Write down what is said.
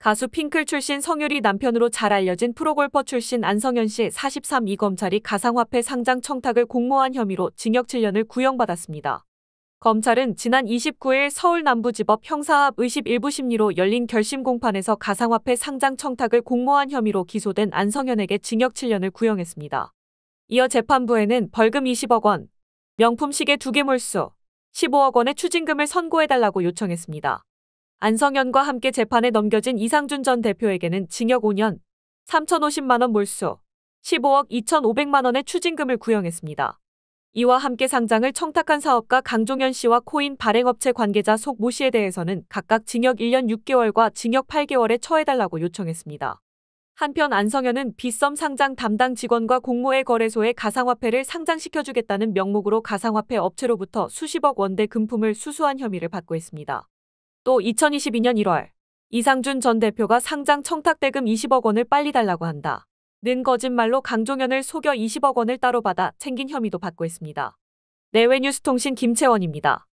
가수 핑클 출신 성유리 남편으로 잘 알려진 프로골퍼 출신 안성현 씨 43이 검찰이 가상화폐 상장 청탁을 공모한 혐의로 징역 7년을 구형받았습니다. 검찰은 지난 29일 서울 남부지법 형사합 의십 1부 심리로 열린 결심 공판에서 가상화폐 상장 청탁을 공모한 혐의로 기소된 안성현에게 징역 7년을 구형했습니다. 이어 재판부에는 벌금 20억 원, 명품 시계 2개 몰수, 15억 원의 추징금을 선고해달라고 요청했습니다. 안성현과 함께 재판에 넘겨진 이상준 전 대표에게는 징역 5년, 3,050만 원 몰수, 15억 2,500만 원의 추징금을 구형했습니다. 이와 함께 상장을 청탁한 사업가 강종현 씨와 코인 발행업체 관계자 속 모 씨에 대해서는 각각 징역 1년 6개월과 징역 8개월에 처해달라고 요청했습니다. 한편 안성현은 빗썸 상장 담당 직원과 공모의 거래소에 가상화폐를 상장시켜주겠다는 명목으로 가상화폐 업체로부터 수십억 원대 금품을 수수한 혐의를 받고 있습니다. 또 2022년 1월 이상준 전 대표가 상장 청탁대금 20억 원을 빨리 달라고 한다. 는 거짓말로 강종현을 속여 20억 원을 따로 받아 챙긴 혐의도 받고 있습니다. 내외뉴스통신 김채원입니다.